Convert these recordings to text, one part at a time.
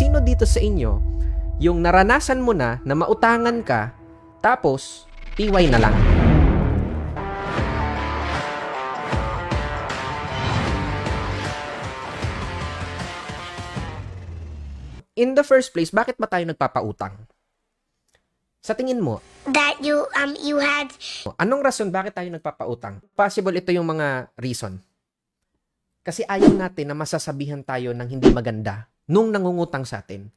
sino dito sa inyo yung naranasan mo na na mautangan ka tapos PY na lang. In the first place, bakit ba tayo nagpapautang? Sa tingin mo? That you um you had Anong rason bakit tayo nagpapautang? Possible ito yung mga reason. Kasi ayaw natin na masasabihan tayo ng hindi maganda nung nangungutang sa atin.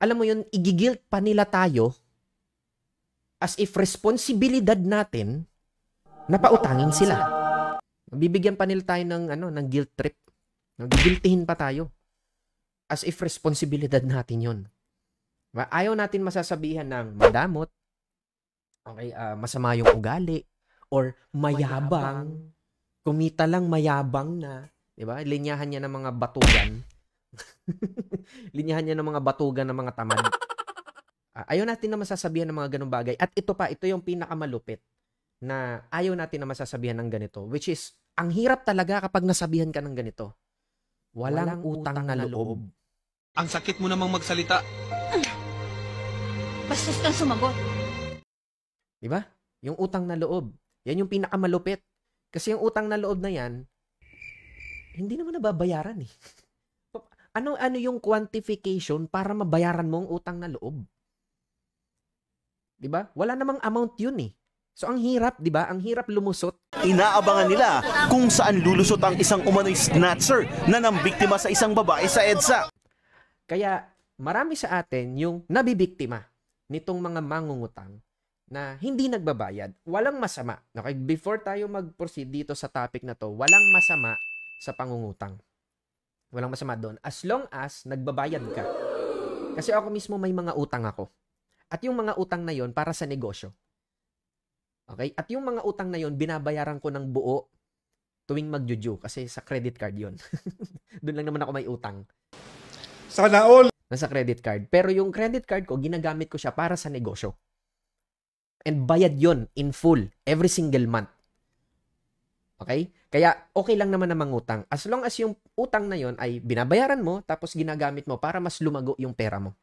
Alam mo yun, igigilt pa nila tayo as if responsibilidad natin na pautangin sila. Bibigyan pa nila tayo ng, ano, ng guilt trip. Nagigiltihin pa tayo. As if responsibilidad natin yun. Diba? Ayaw natin masasabihan ng madamot, okay, uh, masama yung ugali, or mayabang, mayabang. kumita lang mayabang na. di ba? Linyahan niya ng mga batugan Linyahan niya ng mga batugan ng mga tamad. Uh, ayaw natin na masasabihan ng mga ganong bagay. At ito pa, ito yung pinakamalupit na ayaw natin na masasabihan ng ganito. Which is, ang hirap talaga kapag nasabihan ka ng ganito. Walang, Walang utang, utang na loob. Ang sakit mo namang magsalita. Bastos kang sumagot. Diba? Yung utang na loob. Yan yung pinakamalupit. Kasi yung utang na loob na yan, hindi naman nababayaran eh. Ano ano yung quantification para mabayaran mo ang utang na loob? 'Di ba? Wala namang amount 'yun eh. So ang hirap, 'di ba? Ang hirap lumusot. Inaabangan nila kung saan lulusot ang isang umano'y snatcher na nambiktima sa isang babae sa EDSA. Kaya marami sa atin yung nabibiktima nitong mga mangungutang na hindi nagbabayad, walang masama. Okay, before tayo mag-proceed dito sa topic na to, walang masama sa pangungutang. Walang masama doon. As long as nagbabayad ka. Kasi ako mismo may mga utang ako. At yung mga utang na yon para sa negosyo. Okay? At yung mga utang na yon binabayaran ko ng buo tuwing magjuju kasi sa credit card yon. Doon lang naman ako may utang. Sana all! Nasa credit card. Pero yung credit card ko, ginagamit ko siya para sa negosyo. And bayad yon in full every single month. Okay? Kaya okay lang naman na mangutang. As long as yung utang na yon ay binabayaran mo tapos ginagamit mo para mas lumago yung pera mo.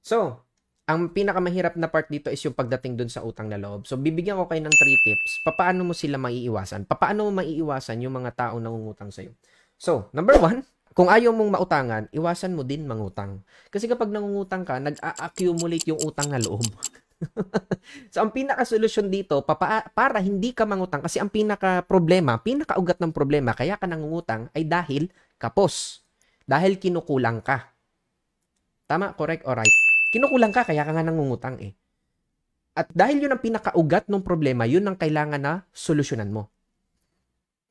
So, ang pinakamahirap na part dito is yung pagdating dun sa utang na loob. So, bibigyan ko kayo ng 3 tips. Paano mo sila maiiwasan? Paano mo maiiwasan yung mga tao na umutang sa'yo? So, number one, kung ayaw mong mautangan, iwasan mo din mangutang. Kasi kapag nangungutang ka, nag-accumulate yung utang na loob. so, ang pinaka-solusyon dito, papa, para hindi ka mangutang, kasi ang pinaka-problema, pinaka-ugat ng problema, kaya ka nangungutang, ay dahil kapos. Dahil kinukulang ka. Tama, correct, or right? Kinukulang ka, kaya ka nga nangungutang eh. At dahil yun ang pinakaugat ng problema, yun ang kailangan na solusyonan mo.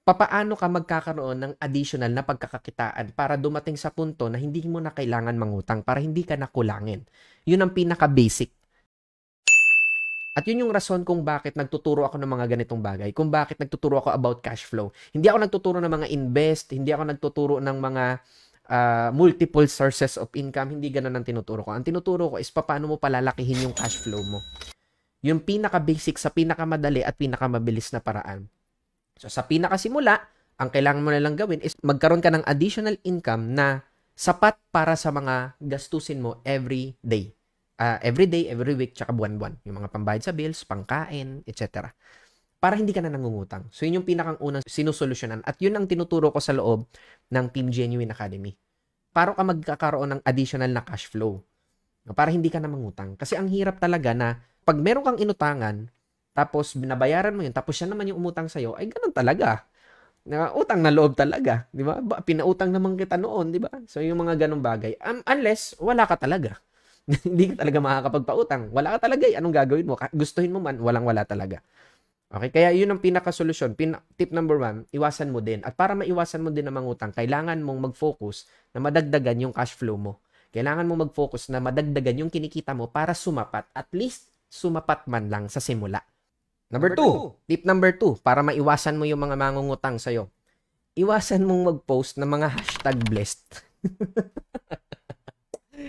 Papaano ka magkakaroon ng additional na pagkakakitaan para dumating sa punto na hindi mo na kailangan mangutang, para hindi ka nakulangin. Yun ang pinaka-basic. At yun yung rason kung bakit nagtuturo ako ng mga ganitong bagay, kung bakit nagtuturo ako about cash flow. Hindi ako nagtuturo ng mga invest, hindi ako nagtuturo ng mga uh, multiple sources of income, hindi ganun ang tinuturo ko. Ang tinuturo ko is paano mo palalakihin yung cash flow mo. Yung pinaka-basic sa pinakamadali at pinakamabilis na paraan. So sa pinaka-simula, ang kailangan mo na lang gawin is magkaroon ka ng additional income na sapat para sa mga gastusin mo every day uh, every day, every week, tsaka buwan-buwan. Yung mga pambayad sa bills, pangkain, etc. Para hindi ka na nangungutang. So, yun yung pinakang unang sinusolusyonan. At yun ang tinuturo ko sa loob ng Team Genuine Academy. Para ka magkakaroon ng additional na cash flow. Para hindi ka na mangutang. Kasi ang hirap talaga na pag meron kang inutangan, tapos binabayaran mo yun, tapos siya naman yung umutang sa'yo, ay ganun talaga. Na, utang na loob talaga, di ba? Pinautang naman kita noon, di ba? So, yung mga ganung bagay. Um, unless, wala ka talaga. hindi ka talaga makakapagpautang. Wala ka talaga eh. Anong gagawin mo? Gustuhin mo man, walang-wala talaga. Okay? Kaya yun ang pinaka-solusyon. Pin- tip number one, iwasan mo din. At para maiwasan mo din ang mangutang, kailangan mong mag-focus na madagdagan yung cash flow mo. Kailangan mong mag-focus na madagdagan yung kinikita mo para sumapat. At least, sumapat man lang sa simula. Number, number two, two, tip number two, para maiwasan mo yung mga mangungutang sa'yo. Iwasan mong mag-post ng mga hashtag blessed.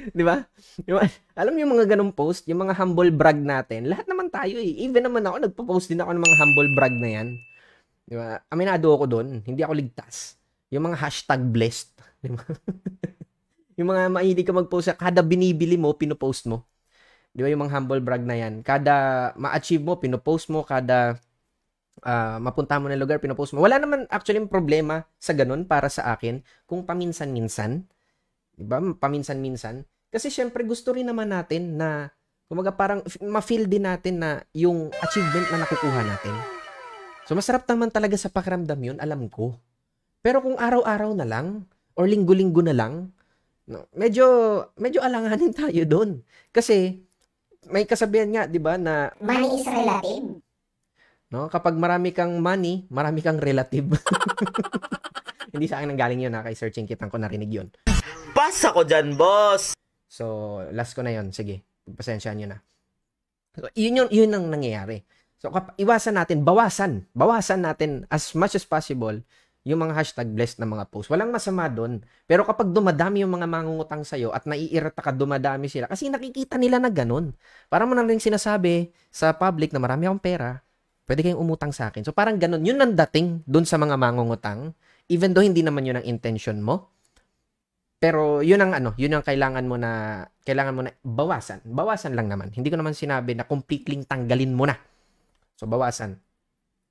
'Di ba? Yung, alam niyo mga ganung post, yung mga humble brag natin. Lahat naman tayo eh. Even naman ako nagpo-post din ako ng mga humble brag na 'yan. 'Di ba? Aminado ako doon, hindi ako ligtas. Yung mga hashtag blessed, 'di ba? yung mga mahilig ka mag-post, kada binibili mo, pino-post mo. 'Di ba yung mga humble brag na 'yan? Kada ma-achieve mo, pino-post mo, kada uh, mapunta mo na lugar, pinopost mo. Wala naman actually problema sa ganun para sa akin kung paminsan-minsan. Diba? Paminsan-minsan. Kasi syempre gusto rin naman natin na kumaga parang ma-feel din natin na yung achievement na nakukuha natin. So masarap naman talaga sa pakiramdam yun, alam ko. Pero kung araw-araw na lang or linggo-linggo na lang, no, medyo medyo alanganin tayo doon. Kasi may kasabihan nga, 'di ba, na money is relative. No, kapag marami kang money, marami kang relative. Hindi sa akin nanggaling 'yun, ha, kay searching kitang ko narinig 'yun. Pasa ko diyan, boss. So, last ko na yon Sige, pasensya nyo na. So, yun, yun, yun ang nangyayari. So, iwasan natin, bawasan. Bawasan natin as much as possible yung mga hashtag blessed na mga post. Walang masama doon. Pero kapag dumadami yung mga mangungutang sa'yo at naiirita ka, dumadami sila. Kasi nakikita nila na ganun. Para mo na rin sinasabi sa public na marami akong pera, pwede kayong umutang sa akin. So parang ganun. Yun ang dating doon sa mga mangungutang. Even though hindi naman yun ang intention mo. Pero yun ang ano, yun ang kailangan mo na kailangan mo na bawasan. Bawasan lang naman. Hindi ko naman sinabi na completely tanggalin mo na. So bawasan.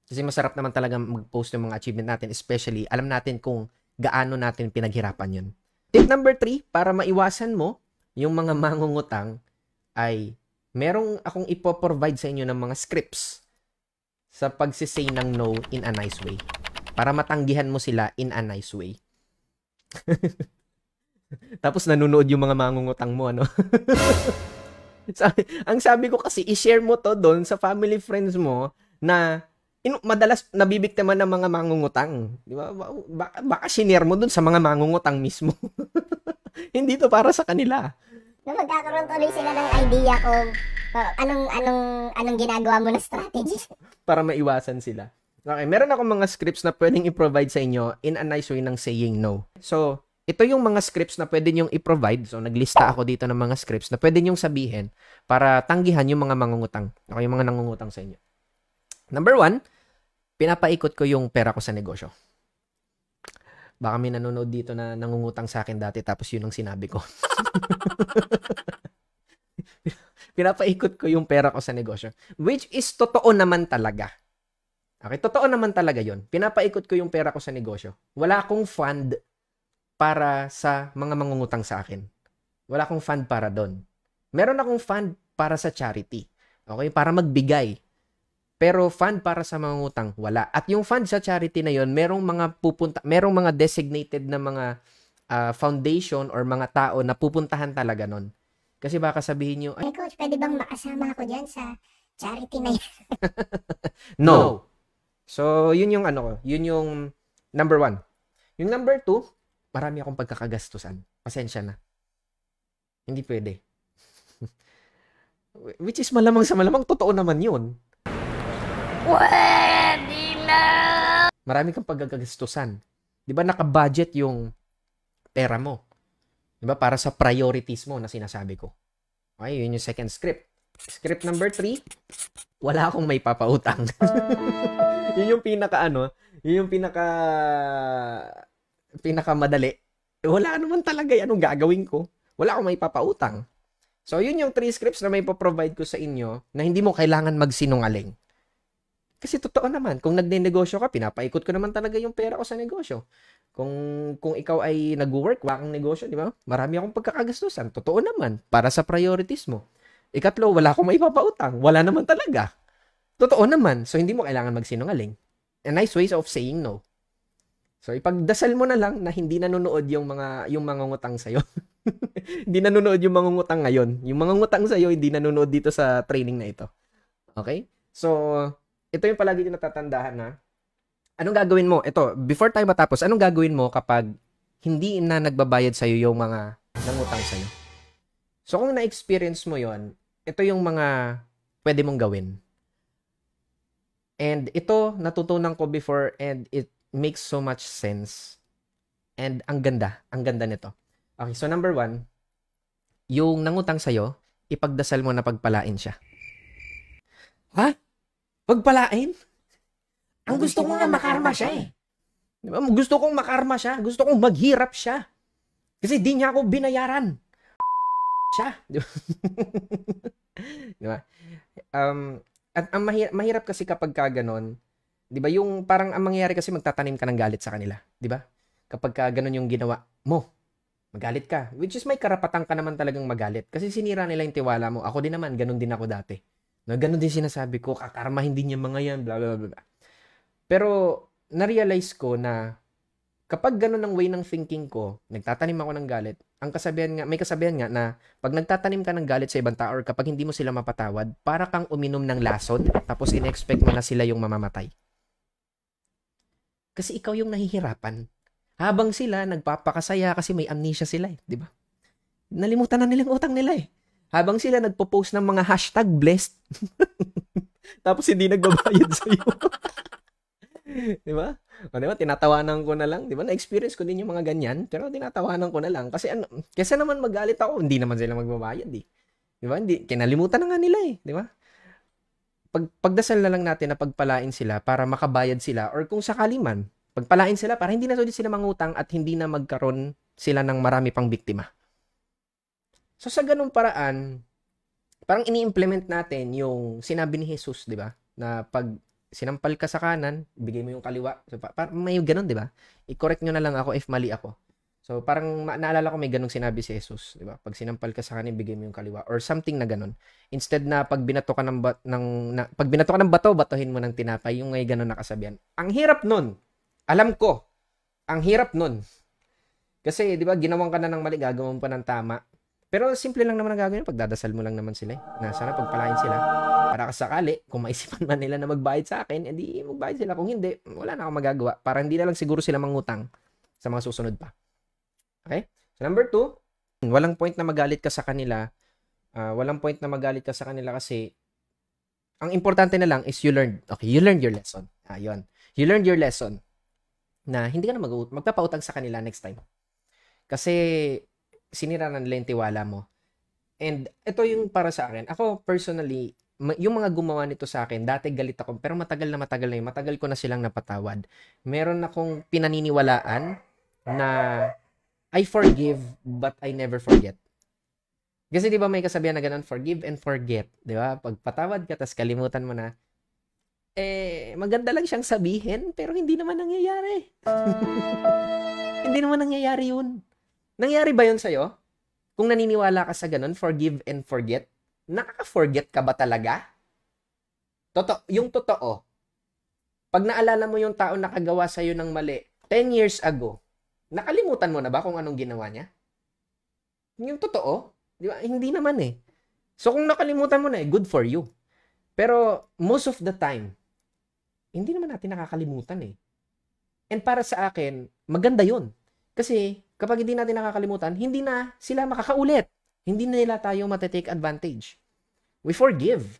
Kasi masarap naman talaga mag-post ng mga achievement natin, especially alam natin kung gaano natin pinaghirapan yun. Tip number three, para maiwasan mo yung mga mangungutang ay merong akong ipoprovide sa inyo ng mga scripts sa pagsisay ng no in a nice way. Para matanggihan mo sila in a nice way. Tapos nanonood yung mga mangungutang mo, ano? sabi, ang sabi ko kasi, i-share mo to doon sa family friends mo na in, madalas nabibiktima ng mga mangungutang. Di ba? Baka, baka sinare mo doon sa mga mangungutang mismo. Hindi to para sa kanila. Na magkakaroon tuloy sila ng idea kung uh, anong anong anong ginagawa mo na strategy para maiwasan sila. Okay, meron ako mga scripts na pwedeng i-provide sa inyo in a nice way ng saying no. So, ito yung mga scripts na pwede niyong i-provide. So, naglista ako dito ng mga scripts na pwede niyong sabihin para tanggihan yung mga mangungutang. Okay, yung mga nangungutang sa inyo. Number one, pinapaikot ko yung pera ko sa negosyo. Baka may nanonood dito na nangungutang sa akin dati tapos yun ang sinabi ko. pinapaikot ko yung pera ko sa negosyo. Which is totoo naman talaga. Okay, totoo naman talaga yon. Pinapaikot ko yung pera ko sa negosyo. Wala akong fund para sa mga mangungutang sa akin. Wala akong fund para doon. Meron akong fund para sa charity. Okay? Para magbigay. Pero fund para sa mga utang, wala. At yung fund sa charity na yon, merong mga pupunta, merong mga designated na mga uh, foundation or mga tao na pupuntahan talaga nun. Kasi baka sabihin nyo, ay coach, pwede bang makasama ako dyan sa charity na yan? no. no. So, yun yung ano ko. Yun yung number one. Yung number two, marami akong pagkakagastusan. Pasensya na. Hindi pwede. Which is malamang sa malamang, totoo naman yun. Pwede na! Marami kang pagkakagastusan. Di ba nakabudget yung pera mo? Di ba? Para sa priorities mo na sinasabi ko. Okay, yun yung second script. Script number three, wala akong may papautang. yun yung pinaka ano, yun yung pinaka pinakamadali, wala naman talaga yan. Anong gagawin ko? Wala akong may papautang. So, yun yung three scripts na may provide ko sa inyo na hindi mo kailangan magsinungaling. Kasi totoo naman, kung nagne-negosyo ka, pinapaikot ko naman talaga yung pera ko sa negosyo. Kung kung ikaw ay nag-work, wala kang negosyo, di ba? Marami akong pagkakagastusan. Totoo naman, para sa priorities mo. Ikatlo, wala akong maipapautang. Wala naman talaga. Totoo naman. So, hindi mo kailangan magsinungaling. A nice ways of saying no. So ipagdasal mo na lang na hindi nanonood yung mga yung mangungutang sa iyo. hindi nanonood yung mangungutang ngayon. Yung mangungutang sa iyo hindi nanonood dito sa training na ito. Okay? So ito yung palagi yung natatandahan na anong gagawin mo? Ito, before tayo matapos, anong gagawin mo kapag hindi na nagbabayad sa iyo yung mga nangutang sa iyo? So kung na-experience mo 'yon, ito yung mga pwede mong gawin. And ito natutunan ko before and it makes so much sense. And ang ganda, ang ganda nito. Okay, so number one, yung nangutang sa'yo, ipagdasal mo na pagpalain siya. Ha? Pagpalain? Ang gusto, gusto ko nga makarma siya eh. Diba? Gusto kong makarma siya. Gusto kong maghirap siya. Kasi di niya ako binayaran. siya. Diba? diba? Um, at ang mahirap, mahirap kasi kapag ka ganun, 'Di ba? Yung parang ang mangyayari kasi magtatanim ka ng galit sa kanila, 'di ba? Kapag ka ganun yung ginawa mo, magalit ka. Which is may karapatan ka naman talagang magalit kasi sinira nila yung tiwala mo. Ako din naman, ganun din ako dati. No, ganun din sinasabi ko, kakarmahin hindi niya mga yan, bla bla bla. Pero na-realize ko na kapag ganun ang way ng thinking ko, nagtatanim ako ng galit, ang kasabihan nga, may kasabihan nga na pag nagtatanim ka ng galit sa ibang tao or kapag hindi mo sila mapatawad, para kang uminom ng lason tapos inexpect mo na sila yung mamamatay. Kasi ikaw yung nahihirapan. Habang sila nagpapakasaya kasi may amnesia sila eh, di ba? Nalimutan na nilang utang nila eh. Habang sila nagpo-post ng mga hashtag blessed. Tapos hindi nagbabayad sa iyo. di ba? O, di ba? Tinatawanan ko na lang. Di ba? Na-experience ko din yung mga ganyan. Pero tinatawanan ko na lang. Kasi ano, kesa naman magalit ako, hindi naman sila magbabayad eh. Di ba? Hindi, kinalimutan na nga nila eh. Di ba? pag, pagdasal na lang natin na pagpalain sila para makabayad sila or kung sakali man, pagpalain sila para hindi na ulit sila mangutang at hindi na magkaroon sila ng marami pang biktima. So sa ganung paraan, parang ini-implement natin yung sinabi ni Jesus, 'di ba? Na pag sinampal ka sa kanan, bigay mo yung kaliwa. So, parang may ganun, di ba? I-correct nyo na lang ako if mali ako. So parang naalala ko may ganung sinabi si Jesus, 'di ba? Pag sinampal ka sa kanin, bigay mo yung kaliwa or something na ganun. Instead na pag binato ka ng bat, ng na, pag binato ka ng bato, batuhin mo ng tinapay, yung may ganun na Ang hirap nun. Alam ko. Ang hirap nun. Kasi 'di ba, ginawang ka na ng mali, gagawin pa ng tama. Pero simple lang naman ang gagawin, pagdadasal mo lang naman sila. Eh. Na sana pagpalain sila para kasakali kung maisipan man nila na magbayad sa akin, hindi magbayad sila. Kung hindi, wala na akong magagawa para hindi na lang siguro sila mangutang sa mga susunod pa. Okay? So number two, walang point na magalit ka sa kanila. Uh, walang point na magalit ka sa kanila kasi ang importante na lang is you learned. Okay, you learned your lesson. Ayun. You learned your lesson na hindi ka na mag magpapautang sa kanila next time. Kasi sinira na nila yung tiwala mo. And ito yung para sa akin. Ako personally, yung mga gumawa nito sa akin, dati galit ako, pero matagal na matagal na yun. Matagal ko na silang napatawad. Meron akong pinaniniwalaan na I forgive but I never forget. Kasi 'di ba may kasabihan na ganun, forgive and forget, 'di ba? Pagpatawad ka tapos kalimutan mo na. Eh, maganda lang siyang sabihin pero hindi naman nangyayari. hindi naman nangyayari 'yun. Nangyayari ba 'yun sa iyo? Kung naniniwala ka sa ganun, forgive and forget, nakaka-forget ka ba talaga? Toto, yung totoo, pag naalala mo yung tao nakagawa sa'yo ng mali, 10 years ago, Nakalimutan mo na ba kung anong ginawa niya? Yung totoo, di ba? Hindi naman eh. So kung nakalimutan mo na eh, good for you. Pero most of the time, hindi naman natin nakakalimutan eh. And para sa akin, maganda yon Kasi kapag hindi natin nakakalimutan, hindi na sila makakaulit. Hindi na nila tayo matetake advantage. We forgive.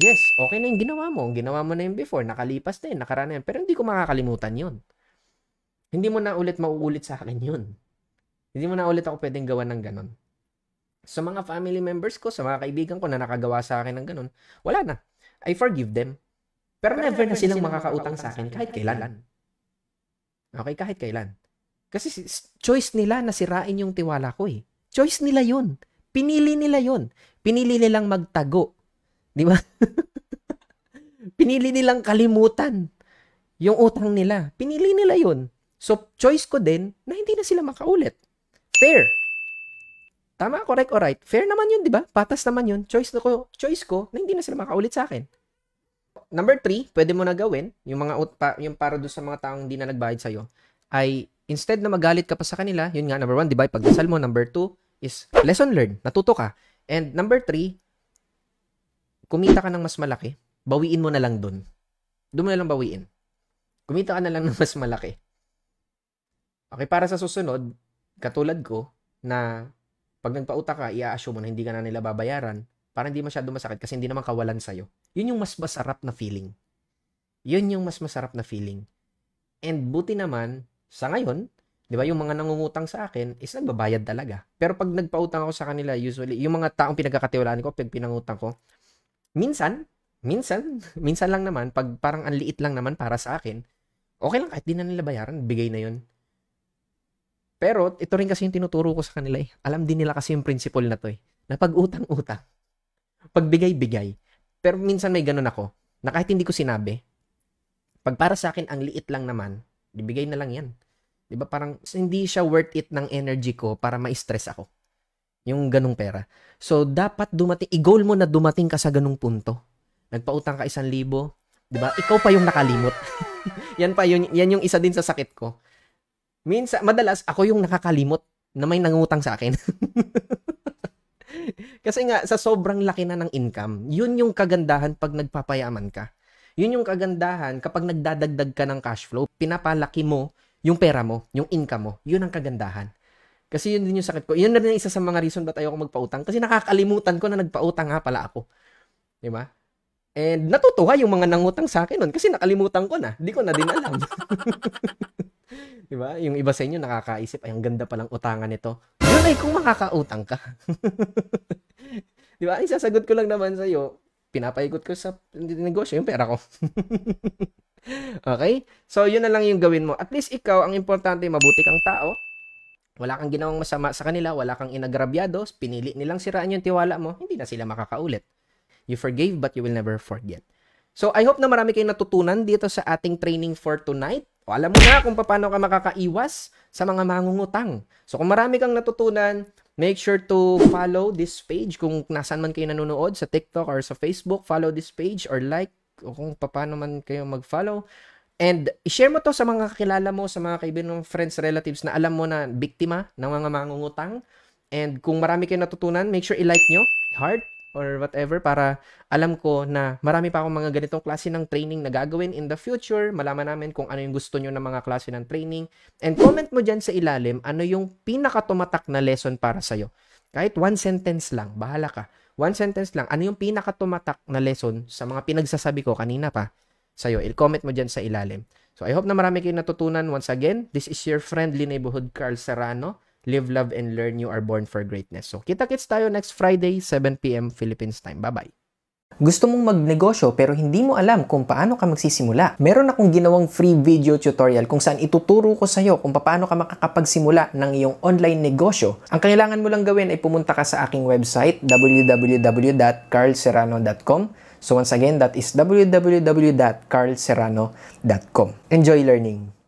Yes, okay na yung ginawa mo. Ginawa mo na yung before, nakalipas na yun, nakaraan na yun. Pero hindi ko makakalimutan yon hindi mo na ulit mauulit sa akin yun. Hindi mo na ulit ako pwedeng gawa ng ganun. Sa mga family members ko, sa mga kaibigan ko na nakagawa sa akin ng ganun, wala na. I forgive them. Pero, Pero never na silang, silang makakautang sa akin kahit kailan. Okay, kahit kailan. Kasi choice nila na sirain yung tiwala ko eh. Choice nila yun. Pinili nila yun. Pinili nilang magtago. Di ba? Pinili nilang kalimutan yung utang nila. Pinili nila yun. So, choice ko din na hindi na sila makaulit. Fair. Tama, correct or right? Fair naman yun, di ba? Patas naman yun. Choice ko, choice ko na hindi na sila makaulit sa akin. Number three, pwede mo na gawin, yung mga utpa, yung para doon sa mga taong hindi na nagbayad sa'yo, ay instead na magalit ka pa sa kanila, yun nga, number one, di ba, pagdasal mo. Number two is lesson learned, natuto ka. And number three, kumita ka ng mas malaki, bawiin mo na lang doon. Doon mo na lang bawiin. Kumita ka na lang ng mas malaki. Okay, para sa susunod, katulad ko, na pag nagpauta ka, i-assume mo na hindi ka na nila babayaran para hindi masyado masakit kasi hindi naman kawalan sa'yo. Yun yung mas masarap na feeling. Yun yung mas masarap na feeling. And buti naman, sa ngayon, di ba, yung mga nangungutang sa akin is nagbabayad talaga. Pero pag nagpautang ako sa kanila, usually, yung mga taong pinagkakatiwalaan ko, pag pinangutang ko, minsan, minsan, minsan lang naman, pag parang ang liit lang naman para sa akin, okay lang kahit di na nila bayaran, bigay na yun. Pero ito rin kasi yung tinuturo ko sa kanila eh. Alam din nila kasi yung principle na to eh. Na pag utang-utang, pagbigay-bigay. Pero minsan may ganun ako, na kahit hindi ko sinabi, pag para sa akin ang liit lang naman, ibigay na lang yan. 'Di ba? Parang hindi siya worth it ng energy ko para ma-stress ako. Yung ganung pera. So dapat dumating i-goal mo na dumating ka sa ganung punto. Nagpautang ka isang libo, 'di ba? Ikaw pa yung nakalimot. yan pa yun, yan yung isa din sa sakit ko Minsan, madalas, ako yung nakakalimot na may nangutang sa akin. Kasi nga, sa sobrang laki na ng income, yun yung kagandahan pag nagpapayaman ka. Yun yung kagandahan kapag nagdadagdag ka ng cash flow, pinapalaki mo yung pera mo, yung income mo. Yun ang kagandahan. Kasi yun din yung sakit ko. Yun na rin isa sa mga reason ba't ayoko magpautang. Kasi nakakalimutan ko na nagpautang nga pala ako. Di ba? And natutuwa yung mga nangutang sa akin nun kasi nakalimutan ko na. Di ko na din alam. 'Di ba? Yung iba sa inyo nakakaisip, ay ang ganda pa lang utangan nito. Yun ay kung makakautang ka. 'Di ba? sasagot ko lang naman sa iyo, pinapaikot ko sa negosyo yung pera ko. okay? So, yun na lang yung gawin mo. At least ikaw, ang importante, mabuti kang tao. Wala kang ginawang masama sa kanila, wala kang inagrabyado, pinili nilang siraan yung tiwala mo, hindi na sila makakaulit. You forgave but you will never forget. So, I hope na marami kayong natutunan dito sa ating training for tonight. O alam mo na kung paano ka makakaiwas sa mga mangungutang. So kung marami kang natutunan, make sure to follow this page kung nasaan man kayo nanonood sa TikTok or sa Facebook, follow this page or like o kung paano man kayo mag-follow. And share mo to sa mga kakilala mo, sa mga kaibigan mo, friends, relatives na alam mo na biktima ng mga mangungutang. And kung marami kayo natutunan, make sure i-like nyo, heart, or whatever para alam ko na marami pa akong mga ganitong klase ng training na gagawin in the future. Malaman namin kung ano yung gusto nyo ng mga klase ng training. And comment mo dyan sa ilalim ano yung pinakatumatak na lesson para sa'yo. Kahit one sentence lang, bahala ka. One sentence lang, ano yung pinakatumatak na lesson sa mga pinagsasabi ko kanina pa sa'yo. I-comment mo dyan sa ilalim. So I hope na marami kayong natutunan. Once again, this is your friendly neighborhood Carl Serrano Live, love, and learn. You are born for greatness. So, kita-kits tayo next Friday, 7pm Philippines time. Bye-bye. Gusto mong magnegosyo pero hindi mo alam kung paano ka magsisimula? Meron akong ginawang free video tutorial kung saan ituturo ko sa iyo kung paano ka makakapagsimula ng iyong online negosyo. Ang kailangan mo lang gawin ay pumunta ka sa aking website www.carlserrano.com So once again, that is www.carlserrano.com. Enjoy learning!